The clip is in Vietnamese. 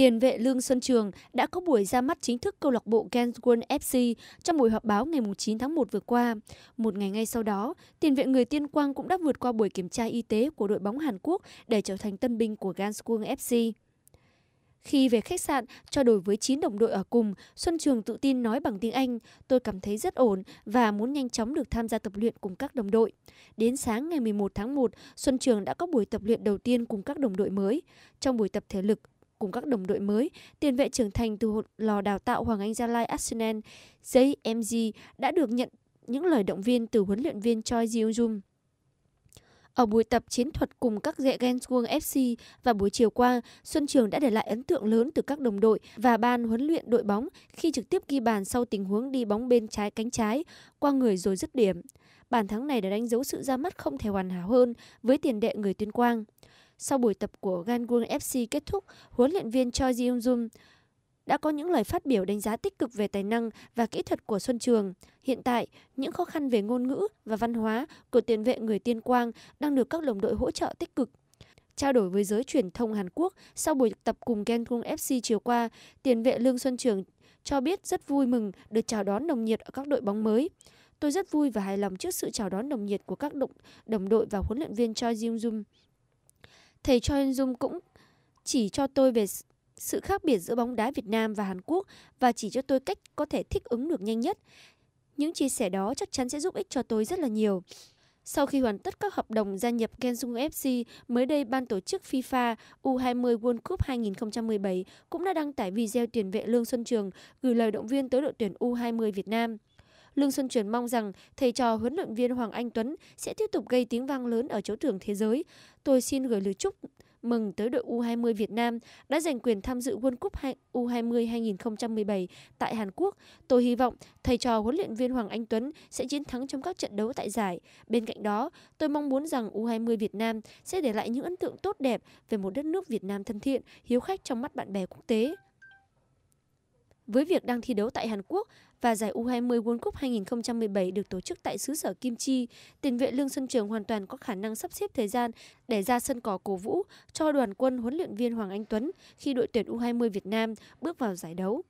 Tiền vệ Lương Xuân Trường đã có buổi ra mắt chính thức câu lạc bộ Gensworld FC trong buổi họp báo ngày 9 tháng 1 vừa qua. Một ngày ngay sau đó, tiền vệ người Tiên Quang cũng đã vượt qua buổi kiểm tra y tế của đội bóng Hàn Quốc để trở thành tân binh của Gensworld FC. Khi về khách sạn, trao đổi với 9 đồng đội ở cùng, Xuân Trường tự tin nói bằng tiếng Anh, tôi cảm thấy rất ổn và muốn nhanh chóng được tham gia tập luyện cùng các đồng đội. Đến sáng ngày 11 tháng 1, Xuân Trường đã có buổi tập luyện đầu tiên cùng các đồng đội mới. Trong buổi tập thể lực, cùng các đồng đội mới, tiền vệ trưởng thành từ lò đào tạo Hoàng Anh Gia Lai Arsenal, JMG đã được nhận những lời động viên từ huấn luyện viên Choi Ji jung Ở buổi tập chiến thuật cùng các dạy Genswong FC và buổi chiều qua, Xuân Trường đã để lại ấn tượng lớn từ các đồng đội và ban huấn luyện đội bóng khi trực tiếp ghi bàn sau tình huống đi bóng bên trái cánh trái, qua người rồi dứt điểm. Bàn thắng này đã đánh dấu sự ra mắt không thể hoàn hảo hơn với tiền đệ người tuyên quang. Sau buổi tập của Gangwon FC kết thúc, huấn luyện viên Choi Ji Jung đã có những lời phát biểu đánh giá tích cực về tài năng và kỹ thuật của Xuân Trường. Hiện tại, những khó khăn về ngôn ngữ và văn hóa của tiền vệ người Tiên Quang đang được các đồng đội hỗ trợ tích cực. Trao đổi với giới truyền thông Hàn Quốc sau buổi tập cùng Gangwon FC chiều qua, tiền vệ Lương Xuân Trường cho biết rất vui mừng được chào đón nồng nhiệt ở các đội bóng mới. Tôi rất vui và hài lòng trước sự chào đón nồng nhiệt của các đồng, đồng đội và huấn luyện viên Choi Jung Jung. Thầy Choi Dung cũng chỉ cho tôi về sự khác biệt giữa bóng đá Việt Nam và Hàn Quốc và chỉ cho tôi cách có thể thích ứng được nhanh nhất. Những chia sẻ đó chắc chắn sẽ giúp ích cho tôi rất là nhiều. Sau khi hoàn tất các hợp đồng gia nhập Kensung FC, mới đây ban tổ chức FIFA U20 World Cup 2017 cũng đã đăng tải video tiền vệ Lương Xuân Trường gửi lời động viên tới đội tuyển U20 Việt Nam. Lương Xuân Truyền mong rằng thầy trò huấn luyện viên Hoàng Anh Tuấn sẽ tiếp tục gây tiếng vang lớn ở chấu trường thế giới. Tôi xin gửi lời chúc mừng tới đội U20 Việt Nam đã giành quyền tham dự World Cup U20 2017 tại Hàn Quốc. Tôi hy vọng thầy trò huấn luyện viên Hoàng Anh Tuấn sẽ chiến thắng trong các trận đấu tại giải. Bên cạnh đó, tôi mong muốn rằng U20 Việt Nam sẽ để lại những ấn tượng tốt đẹp về một đất nước Việt Nam thân thiện, hiếu khách trong mắt bạn bè quốc tế. Với việc đang thi đấu tại Hàn Quốc và giải U20 World Cup 2017 được tổ chức tại xứ sở Kim Chi, tiền vệ Lương Xuân Trường hoàn toàn có khả năng sắp xếp thời gian để ra sân cỏ cổ vũ cho đoàn quân huấn luyện viên Hoàng Anh Tuấn khi đội tuyển U20 Việt Nam bước vào giải đấu.